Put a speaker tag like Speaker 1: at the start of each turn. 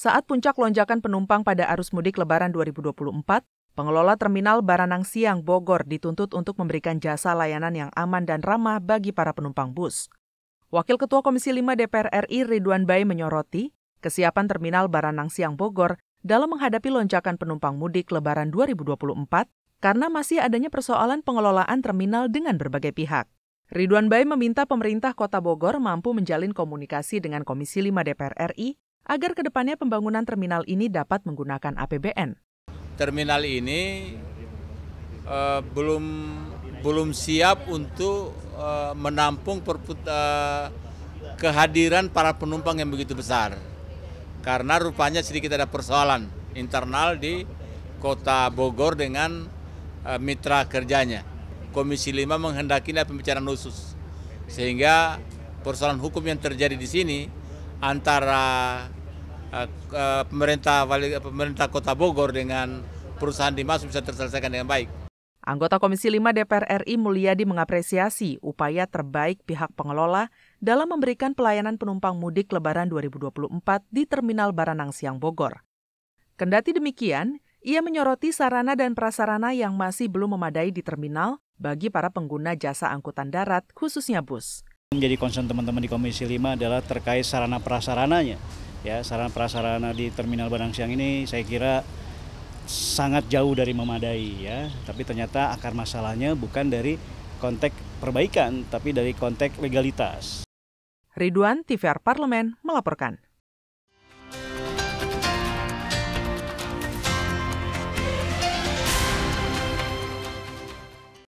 Speaker 1: Saat puncak lonjakan penumpang pada arus mudik Lebaran 2024, pengelola terminal Baranang Siang Bogor dituntut untuk memberikan jasa layanan yang aman dan ramah bagi para penumpang bus. Wakil Ketua Komisi 5 DPR RI Ridwan Bay menyoroti, kesiapan terminal Baranang Siang Bogor dalam menghadapi lonjakan penumpang mudik Lebaran 2024 karena masih adanya persoalan pengelolaan terminal dengan berbagai pihak. Ridwan Bay meminta pemerintah Kota Bogor mampu menjalin komunikasi dengan Komisi 5 DPR RI agar kedepannya pembangunan terminal ini dapat menggunakan APBN.
Speaker 2: Terminal ini uh, belum belum siap untuk uh, menampung perput, uh, kehadiran para penumpang yang begitu besar karena rupanya sedikit ada persoalan internal di kota Bogor dengan uh, mitra kerjanya. Komisi 5 menghendaki pembicaraan khusus sehingga persoalan hukum yang terjadi di sini antara Eh, pemerintah pemerintah Kota Bogor dengan perusahaan Dimas bisa terselesaikan dengan baik.
Speaker 1: Anggota Komisi 5 DPR RI Mulyadi mengapresiasi upaya terbaik pihak pengelola dalam memberikan pelayanan penumpang mudik Lebaran 2024 di Terminal Baranang Siang Bogor. Kendati demikian, ia menyoroti sarana dan prasarana yang masih belum memadai di terminal bagi para pengguna jasa angkutan darat, khususnya bus.
Speaker 3: Menjadi concern teman-teman di Komisi 5 adalah terkait sarana prasarananya ya sarana prasarana di terminal Bandang Siang ini saya kira sangat jauh dari memadai ya tapi ternyata akar masalahnya bukan dari konteks perbaikan tapi dari konteks legalitas Ridwan TVR
Speaker 1: Parlemen melaporkan